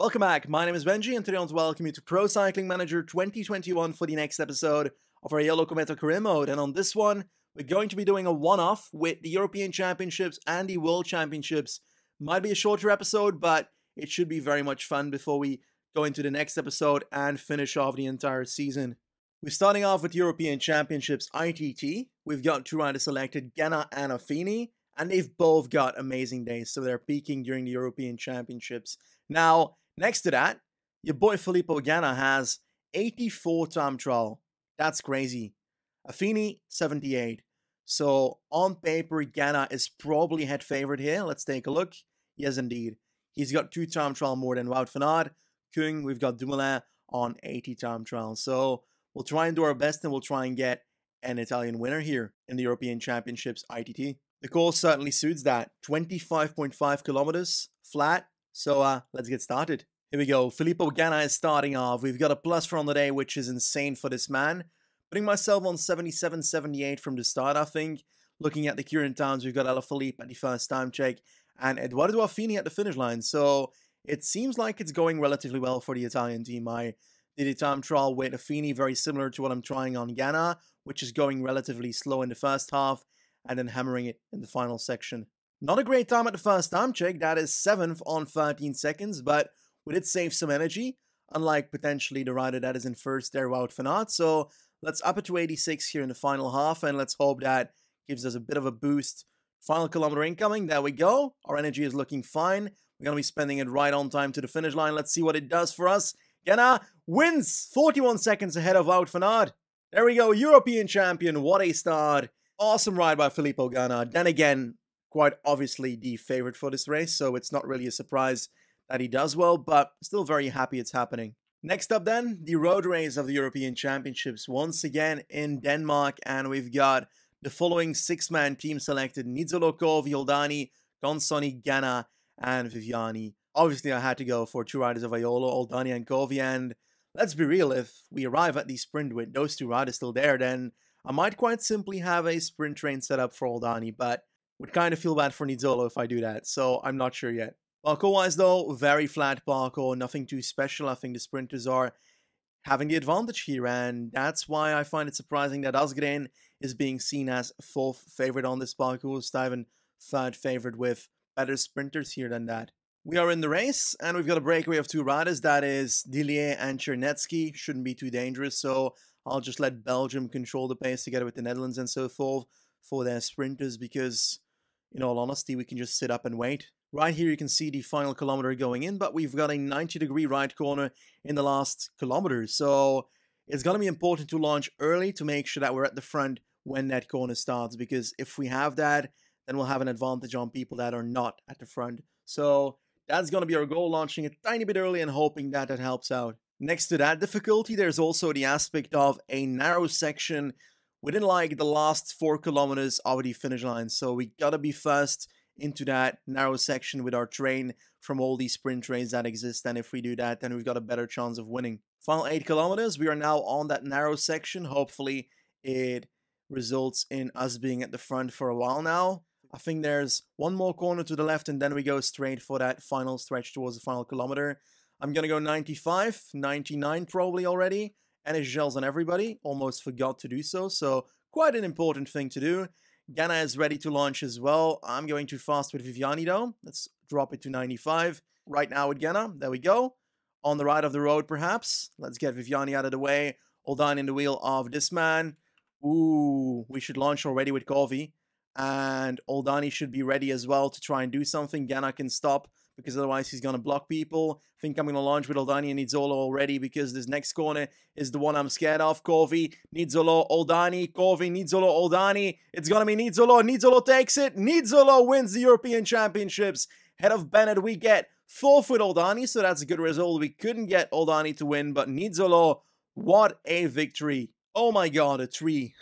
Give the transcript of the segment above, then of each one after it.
Welcome back. My name is Benji, and today I want to welcome you to Pro Cycling Manager 2021 for the next episode of our Yellow Cometa Career Mode. And on this one, we're going to be doing a one off with the European Championships and the World Championships. Might be a shorter episode, but it should be very much fun before we go into the next episode and finish off the entire season. We're starting off with European Championships ITT. We've got two riders selected, Genna and Affini, and they've both got amazing days, so they're peaking during the European Championships. Now, Next to that, your boy Filippo Ganna has 84 time trial. That's crazy. Affini, 78. So on paper, Ganna is probably head favorite here. Let's take a look. Yes, indeed. He's got two time trial more than Wout van Aert. Kung, we've got Dumoulin on 80 time trial. So we'll try and do our best and we'll try and get an Italian winner here in the European Championships ITT. The course certainly suits that. 25.5 kilometers flat. So uh, let's get started. Here we go. Filippo Ganna is starting off. We've got a plus on the day, which is insane for this man. Putting myself on 77 78 from the start, I think. Looking at the current times, we've got Alaphilippe at the first time check and Eduardo Affini at the finish line. So it seems like it's going relatively well for the Italian team. I did a time trial with Affini, very similar to what I'm trying on Ghana, which is going relatively slow in the first half and then hammering it in the final section. Not a great time at the first time check. That is seventh on 13 seconds, but would it save some energy? Unlike potentially the rider that is in first there, Wout van Aert. So let's up it to 86 here in the final half, and let's hope that gives us a bit of a boost. Final kilometer incoming. There we go. Our energy is looking fine. We're going to be spending it right on time to the finish line. Let's see what it does for us. Ganna wins 41 seconds ahead of Wout van Aert. There we go, European champion. What a start. Awesome ride by Filippo Ganna. Then again, quite obviously the favorite for this race, so it's not really a surprise that he does well, but still very happy it's happening. Next up, then, the road race of the European Championships once again in Denmark, and we've got the following six man team selected Nizolokov, Kov, Yoldani, Gonsoni, Ganna, and Viviani. Obviously, I had to go for two riders of Iolo, Oldani, and Kovi, and let's be real, if we arrive at the sprint with those two riders still there, then I might quite simply have a sprint train set up for Oldani, but would kind of feel bad for Nizolo if I do that, so I'm not sure yet. Parkour-wise though, very flat parkour, nothing too special. I think the sprinters are having the advantage here, and that's why I find it surprising that Asgren is being seen as fourth favorite on this parkour, Steven third favorite with better sprinters here than that. We are in the race, and we've got a breakaway of two riders, that is Dillier and Chernetsky, shouldn't be too dangerous, so I'll just let Belgium control the pace together with the Netherlands and so forth for their sprinters, because in all honesty, we can just sit up and wait. Right here you can see the final kilometer going in, but we've got a 90 degree right corner in the last kilometer. So it's going to be important to launch early to make sure that we're at the front when that corner starts, because if we have that, then we'll have an advantage on people that are not at the front. So that's going to be our goal, launching a tiny bit early and hoping that that helps out. Next to that difficulty, there's also the aspect of a narrow section within like the last four kilometers of the finish line. So we gotta be fast into that narrow section with our train from all these sprint trains that exist. And if we do that, then we've got a better chance of winning. Final eight kilometers, we are now on that narrow section. Hopefully it results in us being at the front for a while now. I think there's one more corner to the left and then we go straight for that final stretch towards the final kilometer. I'm gonna go 95, 99 probably already. And it gels on everybody, almost forgot to do so, so quite an important thing to do. Ghana is ready to launch as well. I'm going too fast with Viviani though. Let's drop it to 95 right now with Ghana. There we go. On the right of the road, perhaps. Let's get Viviani out of the way. Oldani in the wheel of this man. Ooh, we should launch already with Corvi. And Oldani should be ready as well to try and do something. Ghana can stop because otherwise he's going to block people. I think I'm going to launch with Aldani and Nizzolo already because this next corner is the one I'm scared of. Kovi Nizzolo, Aldani, Kovi Nizzolo, Aldani. It's going to be Nizzolo. Nizzolo takes it. Nizzolo wins the European Championships. Head of Bennett, we get four foot Aldani, so that's a good result. We couldn't get Aldani to win, but Nizzolo, what a victory. Oh my god, a tree.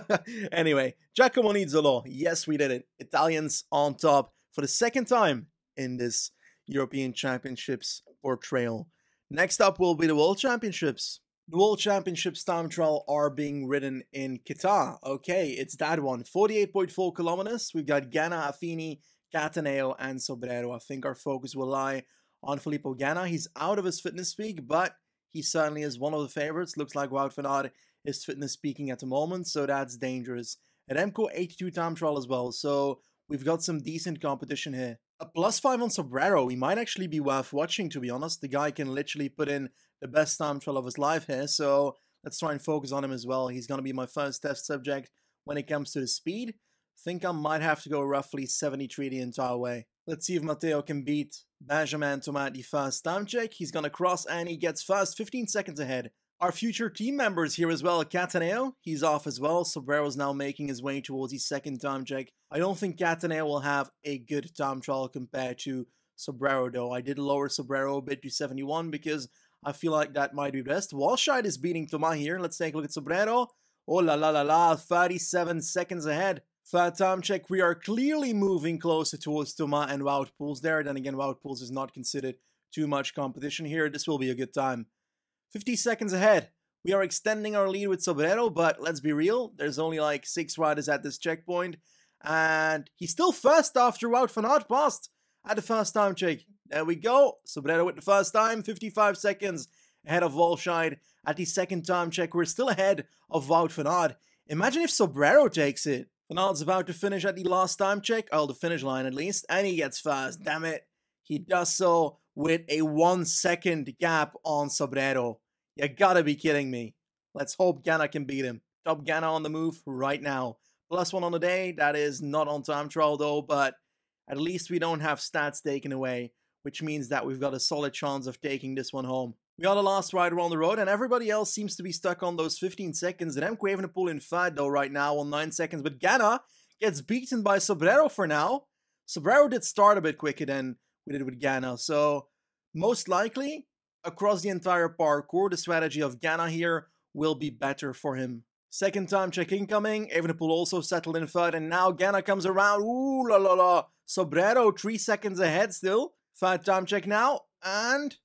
anyway, Giacomo Nizzolo, yes, we did it. Italians on top for the second time in this European Championships for trail. Next up will be the World Championships. The World Championships time trial are being ridden in Qatar. Okay, it's that one. 48.4 kilometers. We've got Gana, Affini, Cataneo, and Sobrero. I think our focus will lie on Filippo Ganna. He's out of his fitness peak, but he certainly is one of the favorites. Looks like Wout van Aert is fitness peaking at the moment, so that's dangerous. Remco 82 time trial as well, so we've got some decent competition here a plus five on Sombrero, he might actually be worth watching, to be honest. The guy can literally put in the best time trial of his life here, so let's try and focus on him as well. He's going to be my first test subject when it comes to the speed. think I might have to go roughly 73 the entire way. Let's see if Matteo can beat Benjamin Tomati first time check. He's going to cross and he gets first, 15 seconds ahead our future team members here as well. Cataneo, he's off as well. Sobrero's now making his way towards his second time check. I don't think Cataneo will have a good time trial compared to Sobrero, though. I did lower Sobrero a bit to 71 because I feel like that might be best. Walshite is beating Toma here. Let's take a look at Sobrero. Oh la la la la, 37 seconds ahead. Third time check, we are clearly moving closer towards Toma and Wout Pools there. Then again, Wout Pools is not considered too much competition here. This will be a good time. 50 seconds ahead. We are extending our lead with Sobrero, but let's be real, there's only like six riders at this checkpoint, and he's still first after Wout van Aert passed at the first time check. There we go, Sobrero with the first time, 55 seconds ahead of Walscheid. At the second time check, we're still ahead of Wout van Aert. Imagine if Sobrero takes it. Van Aert's about to finish at the last time check, oh, the finish line at least, and he gets first, damn it. He does so with a one second gap on Sobrero. You gotta be kidding me. Let's hope Ghana can beat him. Top Ghana on the move right now. Plus one on the day. That is not on time trial though, but at least we don't have stats taken away, which means that we've got a solid chance of taking this one home. We are the last rider on the road, and everybody else seems to be stuck on those 15 seconds. And MQ pull in third though right now on 9 seconds, but Ghana gets beaten by Sobrero for now. Sobrero did start a bit quicker than we did with Ghana, so most likely across the entire parkour, the strategy of Ghana here will be better for him. Second time check incoming, Evenepoel also settled in third, and now Ghana comes around, ooh la la la, Sobrero three seconds ahead still, third time check now, and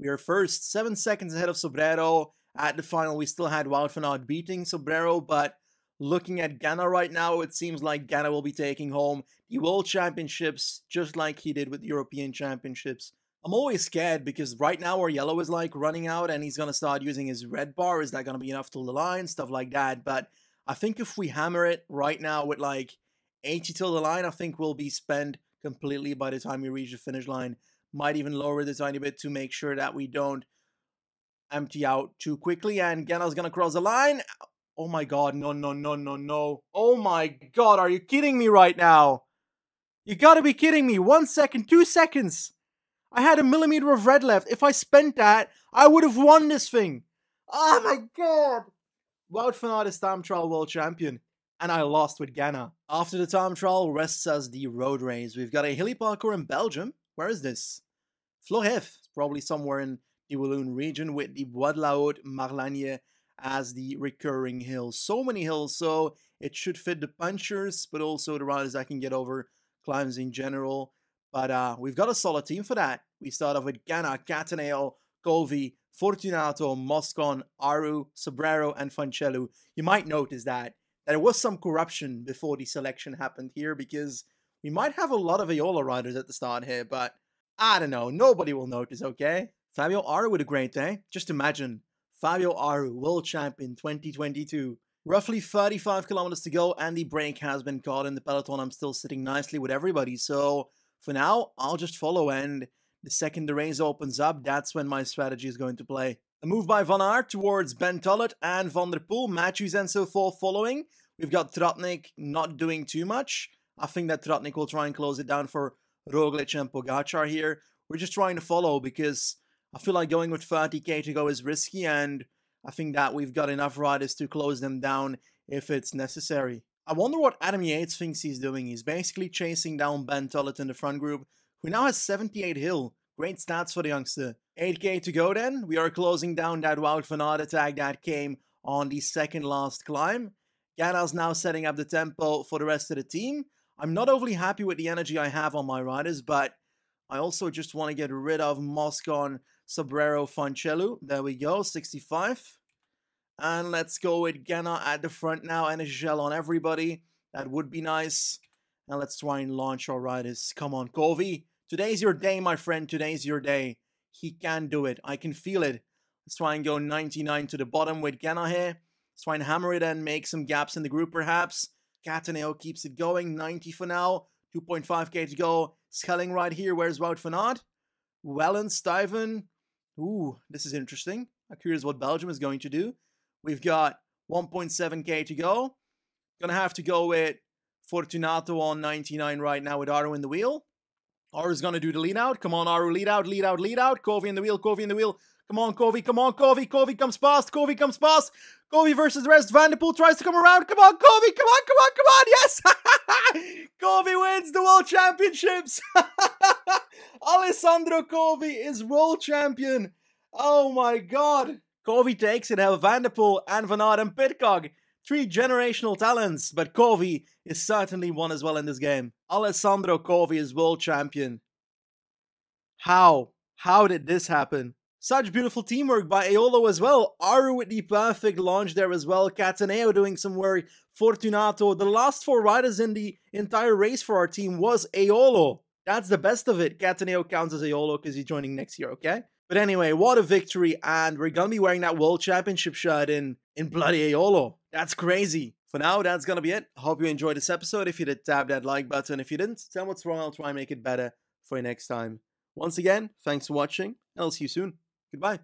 we are first, seven seconds ahead of Sobrero, at the final we still had Wout van Aert beating Sobrero, but looking at Ghana right now, it seems like Ghana will be taking home the World Championships, just like he did with the European Championships I'm always scared because right now our yellow is like running out and he's going to start using his red bar. Is that going to be enough to the line? Stuff like that. But I think if we hammer it right now with like 80 till the line, I think we'll be spent completely by the time we reach the finish line. Might even lower it a tiny bit to make sure that we don't empty out too quickly. And Gana's going to cross the line. Oh my god, no, no, no, no, no. Oh my god, are you kidding me right now? You gotta be kidding me. One second, two seconds. I had a millimeter of red left. If I spent that, I would have won this thing. Oh my god! Wout van is time trial world champion, and I lost with Ghana. After the time trial rests us the road race. We've got a hilly parkour in Belgium. Where is this? Floref, probably somewhere in the Walloon region with the Bois de la Haute Marlagne as the recurring hill. So many hills, so it should fit the punchers, but also the riders I can get over climbs in general. But uh, we've got a solid team for that. We start off with Ganna, Cataneo, Colvi, Fortunato, Moscon, Aru, Sobrero, and Fancello. You might notice that there was some corruption before the selection happened here because we might have a lot of Aola riders at the start here, but I don't know. Nobody will notice, okay? Fabio Aru with a great day. Just imagine Fabio Aru, world champion 2022. Roughly 35 kilometers to go, and the break has been caught in the peloton. I'm still sitting nicely with everybody, so for now, I'll just follow and the second the range opens up, that's when my strategy is going to play. A move by Van Aert towards Ben Tollett and Van der Poel, Matthews and so forth following. We've got Trotnik not doing too much. I think that Trotnik will try and close it down for Roglic and Pogacar here. We're just trying to follow because I feel like going with 30k to go is risky and I think that we've got enough riders to close them down if it's necessary. I wonder what Adam Yates thinks he's doing. He's basically chasing down Ben Tullett in the front group, who now has 78 hill. Great stats for the youngster. 8k to go then. We are closing down that Wout van Aert attack that came on the second last climb. is now setting up the tempo for the rest of the team. I'm not overly happy with the energy I have on my riders, but I also just want to get rid of Moscon Sobrero Fancello. There we go, 65. And let's go with Ghana at the front now and a gel on everybody. That would be nice. And let's try and launch our riders. Come on, Kovi. Today's your day, my friend. Today's your day. He can do it. I can feel it. Let's try and go 99 to the bottom with Ghana here. Let's try and hammer it and make some gaps in the group, perhaps. Cataneo keeps it going. 90 for now. 2.5k to go. Skelling right here. Where's Wout van Aert? Wellen, Stuyven. Ooh, this is interesting. I'm curious what Belgium is going to do. We've got 1.7k to go. Gonna have to go with Fortunato on 99 right now with Aru in the wheel. Aru's gonna do the lead out. Come on, Aru, lead out, lead out, lead out. Kovi in the wheel, Kovi in the wheel. Come on, Kovi, come on, Kovi. Kovi comes past, Kovi comes past. Kovi versus the rest. Vanderpool tries to come around. Come on, Kovi, come on, come on, come on. Yes! Kovi wins the World Championships. Alessandro Kovi is world champion. Oh my god. Corby takes it out Vanderpool and Van Aert and Pitcock. Three generational talents, but Corby is certainly one as well in this game. Alessandro Corby is world champion. How? How did this happen? Such beautiful teamwork by Aolo as well. Aru with the perfect launch there as well. Cataneo doing some work. Fortunato. The last four riders in the entire race for our team was Aolo. That's the best of it. Cataneo counts as Aolo because he's joining next year, okay? But anyway, what a victory. And we're going to be wearing that World Championship shirt in, in bloody Aiolo. That's crazy. For now, that's going to be it. Hope you enjoyed this episode. If you did, tap that like button. If you didn't, tell me what's wrong. I'll try and make it better for you next time. Once again, thanks for watching, and I'll see you soon. Goodbye.